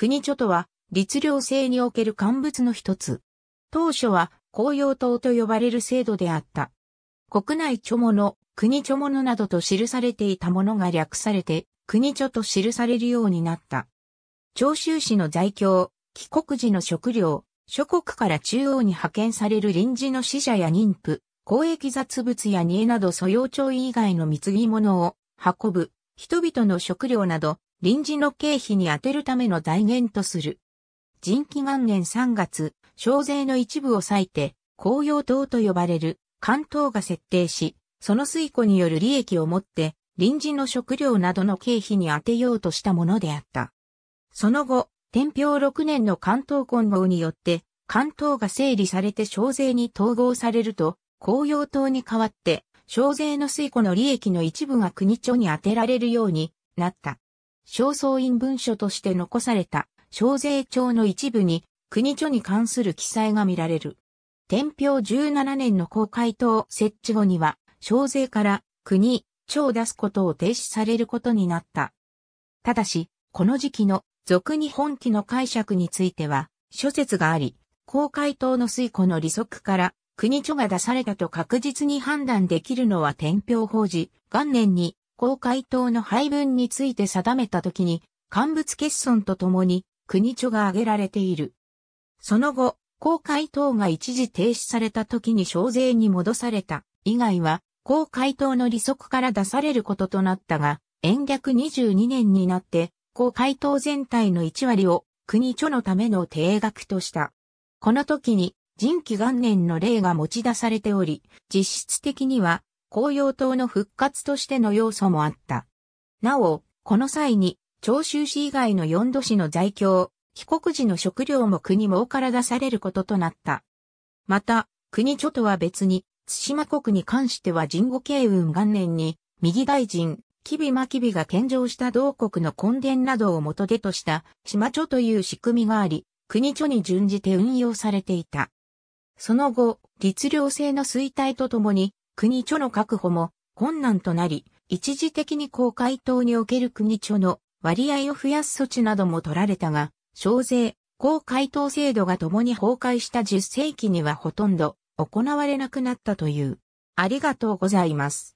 国諸とは、律令制における乾物の一つ。当初は、公用党と呼ばれる制度であった。国内著物、国著物などと記されていたものが略されて、国著と記されるようになった。長州市の在京、帰国時の食料、諸国から中央に派遣される臨時の死者や妊婦、公益雑物や煮えなど素養帳以外の貢ぎ物を運ぶ、人々の食料など臨時の経費に充てるための財源とする。人気元年3月、小税の一部を割いて、公用党と呼ばれる関東が設定し、その水庫による利益をもって、臨時の食料などの経費に充てようとしたものであった。その後、天平6年の関東混合によって、関東が整理されて小税に統合されると、公用党に代わって、小税の水庫の利益の一部が国庁に充てられるようになった。正倉院文書として残された、小税帳の一部に、国書に関する記載が見られる。天平17年の公開党設置後には、小税から国、書を出すことを停止されることになった。ただし、この時期の俗に本記の解釈については、諸説があり、公開党の推古の利息から国庁が出されたと確実に判断できるのは天平法事、元年に公開等の配分について定めた時に、乾物欠損とともに、国著が挙げられている。その後、公開等が一時停止された時に小税に戻された、以外は、公開等の利息から出されることとなったが、延暦22年になって、公会党全体の1割を国著のための定額とした。この時に、人気元年の例が持ち出されており、実質的には紅葉党の復活としての要素もあった。なお、この際に、長州市以外の4都市の在京、帰国時の食料も国もから出されることとなった。また、国著とは別に、津島国に関しては神護慶運元年に、右大臣、吉備真備が献上した同国の根伝などを元手とした、島著という仕組みがあり、国著に準じて運用されていた。その後、律令制の衰退とともに、国著の確保も困難となり、一時的に公開党における国著の割合を増やす措置なども取られたが、小税、公開党制度が共に崩壊した10世紀にはほとんど行われなくなったという。ありがとうございます。